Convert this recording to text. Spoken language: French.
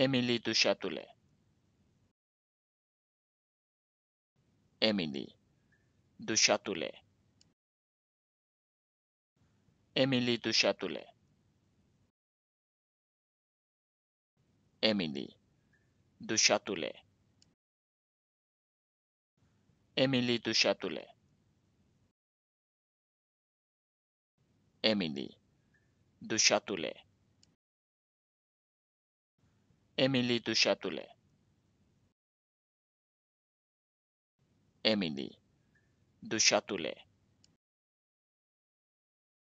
Émilie de Châtelet. Émilie de Châtelet. Émilie de Châtelet. Émilie de Châtelet. Emilie de Châtelet. Émilie de Châtelet. Émilie Du Châtelet. Émilie Du Châtelet.